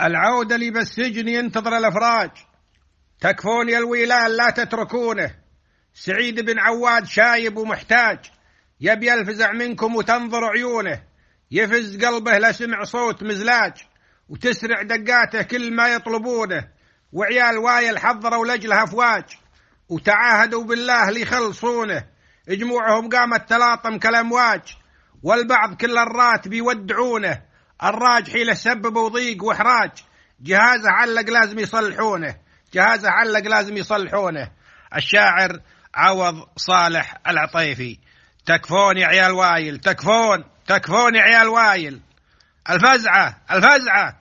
العودة بالسجن ينتظر الأفراج تكفون يا الويلان لا تتركونه سعيد بن عواد شايب ومحتاج يبي يلفزع منكم وتنظر عيونه يفز قلبه لا سمع صوت مزلاج وتسرع دقاته كل ما يطلبونه وعيال وايل حضروا لجلها افواج وتعاهدوا بالله ليخلصونه جموعهم قامت تلاطم كالامواج والبعض كل الراتب يودعونه الراجحي له سبب وضيق واحراج جهازه علق لازم يصلحونه جهازه علق لازم يصلحونه الشاعر عوض صالح العطيفي تكفون يا عيال وايل تكفون تكفون يا عيال وايل الفزعة الفزعة